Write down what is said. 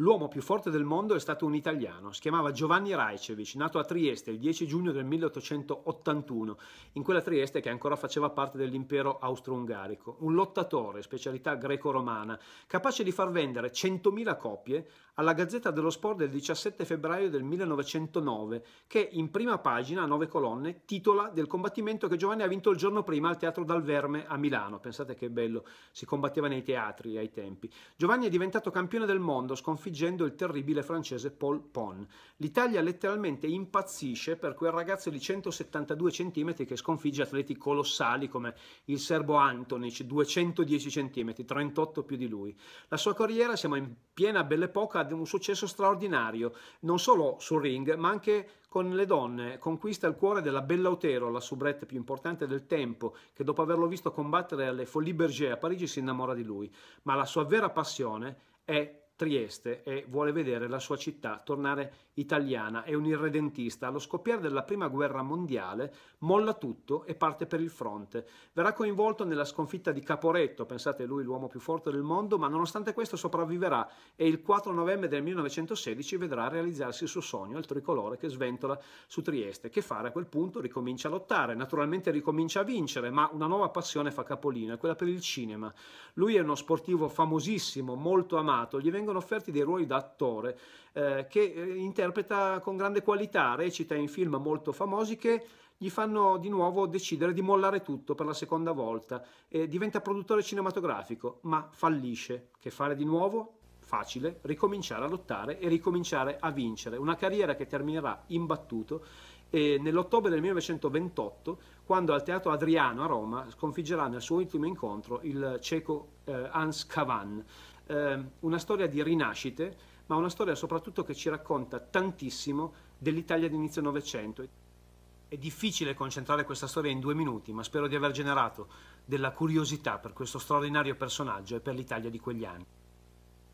L'uomo più forte del mondo è stato un italiano, si chiamava Giovanni Rajcevic, nato a Trieste il 10 giugno del 1881, in quella Trieste che ancora faceva parte dell'impero austro-ungarico, un lottatore, specialità greco-romana, capace di far vendere 100.000 copie alla Gazzetta dello Sport del 17 febbraio del 1909, che in prima pagina, a nove colonne, titola del combattimento che Giovanni ha vinto il giorno prima al Teatro Dal Verme a Milano. Pensate che bello, si combatteva nei teatri ai tempi. Giovanni è diventato campione del mondo, sconfitto sconfiggendo il terribile francese Paul Pon. L'Italia letteralmente impazzisce per quel ragazzo di 172 cm che sconfigge atleti colossali come il serbo Antonic, 210 cm, 38 più di lui. La sua carriera, siamo in piena belle epoca, ha un successo straordinario, non solo sul ring, ma anche con le donne, conquista il cuore della Bella Otero, la soubrette più importante del tempo, che dopo averlo visto combattere alle Folies Berger a Parigi si innamora di lui. Ma la sua vera passione è Trieste e vuole vedere la sua città tornare italiana. È un irredentista. Allo scoppiare della prima guerra mondiale molla tutto e parte per il fronte. Verrà coinvolto nella sconfitta di Caporetto, pensate lui l'uomo più forte del mondo, ma nonostante questo sopravviverà e il 4 novembre del 1916 vedrà realizzarsi il suo sogno, il tricolore che sventola su Trieste. Che fare a quel punto? Ricomincia a lottare, naturalmente ricomincia a vincere, ma una nuova passione fa capolino, è quella per il cinema. Lui è uno sportivo famosissimo, molto amato, gli vengono vengono offerti dei ruoli da attore eh, che eh, interpreta con grande qualità, recita in film molto famosi che gli fanno di nuovo decidere di mollare tutto per la seconda volta, eh, diventa produttore cinematografico, ma fallisce. Che fare di nuovo? facile ricominciare a lottare e ricominciare a vincere, una carriera che terminerà imbattuto nell'ottobre del 1928 quando al Teatro Adriano a Roma sconfiggerà nel suo ultimo incontro il cieco eh, Hans Cavan eh, una storia di rinascite, ma una storia soprattutto che ci racconta tantissimo dell'Italia di inizio Novecento. È difficile concentrare questa storia in due minuti, ma spero di aver generato della curiosità per questo straordinario personaggio e per l'Italia di quegli anni.